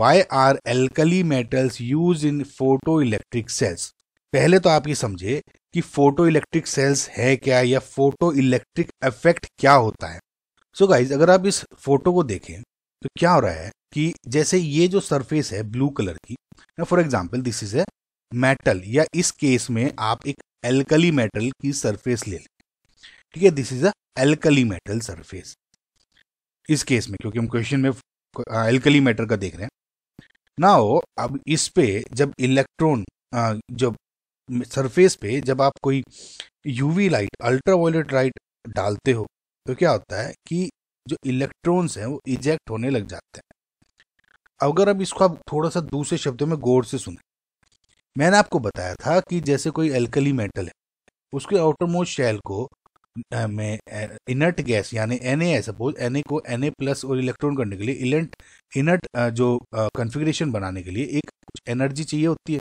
Y are alkali metals use in photoelectric cells पहले तो आप ये समझे कि फोटो इलेक्ट्रिक सेल्स है क्या या फोटो इलेक्ट्रिक इफेक्ट क्या होता है सो so गाइज अगर आप इस फोटो को देखें तो क्या हो रहा है कि जैसे ये जो सरफेस है ब्लू कलर की for example this is a metal या इस केस में आप एक एल्कली मेटल की सरफेस ले लें ठीक है this is alkali metal surface इस केस में क्योंकि हम क्वेश्चन में एल्कली मेटल का देख रहे हैं नाउ अब इस पे जब इलेक्ट्रॉन जब सरफेस पे जब आप कोई यूवी लाइट अल्ट्रावायलेट लाइट डालते हो तो क्या होता है कि जो इलेक्ट्रॉन्स हैं वो इजेक्ट होने लग जाते हैं अगर अब इसको आप थोड़ा सा दूसरे शब्दों में गौर से सुने मैंने आपको बताया था कि जैसे कोई एल्कली मेटल है उसके आउटर मोस्ट शेल को में इनर्ट गैस यानी एन ए सपोज एन को एन ए प्लस और इलेक्ट्रॉन करने के लिए इलेंट इनर्ट जो कॉन्फ़िगरेशन बनाने के लिए एक कुछ एनर्जी चाहिए होती है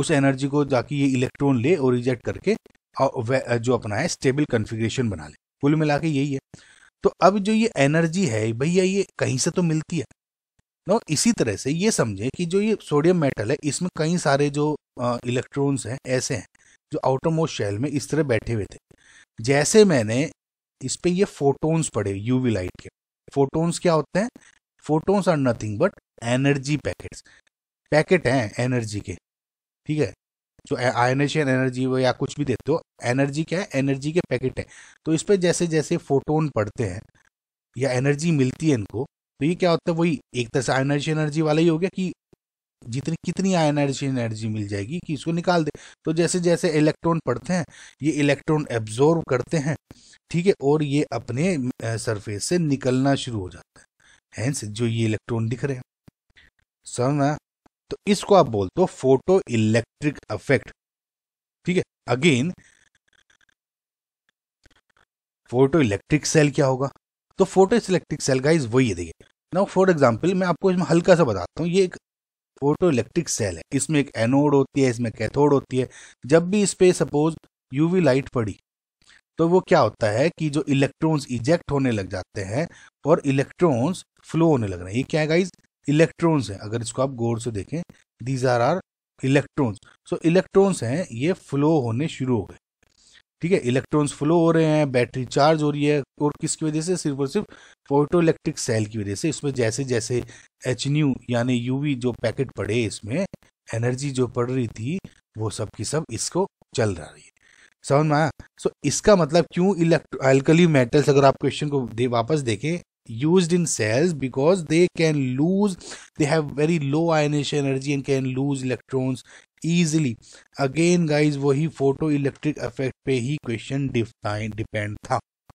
उस एनर्जी को जाके ये इलेक्ट्रॉन ले और रिजेक्ट करके और जो अपना है स्टेबल कॉन्फ़िगरेशन बना ले कुल मिला के यही है तो अब जो ये एनर्जी है भैया ये कहीं से तो मिलती है नो तो इसी तरह से ये समझे कि जो ये सोडियम मेटल है इसमें कई सारे जो इलेक्ट्रॉन्स हैं ऐसे हैं जो आउटरमोस्ट मोस्ट शेल में इस तरह बैठे हुए थे जैसे मैंने इस पे ये फोटोन्स पढ़े यूवी लाइट के फोटोन्स क्या होते हैं photons are nothing but energy packets packet हैं एनर्जी के ठीक है जो आयनेशियन एनर्जी हो या कुछ भी देते हो एनर्जी क्या है एनर्जी के पैकेट है तो इस पर जैसे जैसे फोटोन पड़ते हैं या एनर्जी मिलती है इनको तो ये क्या होता है वही एक तरह से आयनाइजेशन एनर्जी वाला ही हो गया कि जितनी कितनी आयनाइजेशन एनर्जी एनर्जी मिल जाएगी कि इसको निकाल दे तो जैसे जैसे इलेक्ट्रॉन पड़ते हैं ये इलेक्ट्रॉन एब्जॉर्व करते हैं ठीक है और ये अपने सरफेस से निकलना शुरू हो जाता है हैंस जो ये इलेक्ट्रॉन दिख रहे हैं सर ना तो इसको आप बोलते हो फोटो इलेक्ट्रिक अफेक्ट ठीक है अगेन फोटो इलेक्ट्रिक सेल क्या होगा तो फोटो इलेक्ट्रिक सेल का वही है देखिए नाउ फॉर एग्जाम्पल मैं आपको इसमें हल्का सा बताता हूँ ये एक फोटो इलेक्ट्रिक सेल है इसमें एक एनोड होती है इसमें कैथोड होती है जब भी इस पे सपोज यूवी लाइट पड़ी तो वो क्या होता है कि जो इलेक्ट्रॉन्स इजेक्ट होने लग जाते हैं और इलेक्ट्रॉन्स फ्लो होने लग रहे हैं ये क्या है गाइज इलेक्ट्रॉन्स है अगर इसको आप गौर से देखें these are are electrons so electrons हैं ये फ्लो होने शुरू हो गए ठीक है इलेक्ट्रॉन्स फ्लो हो रहे हैं बैटरी चार्ज हो रही है और किसकी वजह से सिर्फ और सिर्फ फोटो इलेक्ट्रिक सेल की वजह से इसमें जैसे जैसे एच न्यू यानी यूवी जो पैकेट पड़े इसमें एनर्जी जो पड़ रही थी वो सब की सब इसको चल रही है समझ में आया सो इसका मतलब क्यों इलेक्ट्रो एल्कली मेटल्स अगर आप क्वेश्चन को दे, वापस देखें use in cells because they can lose they have very low ionisation energy and can lose electrons easily again guys वही फोटो इलेक्ट्रिक अफेक्ट पे ही क्वेश्चन डिपेंड था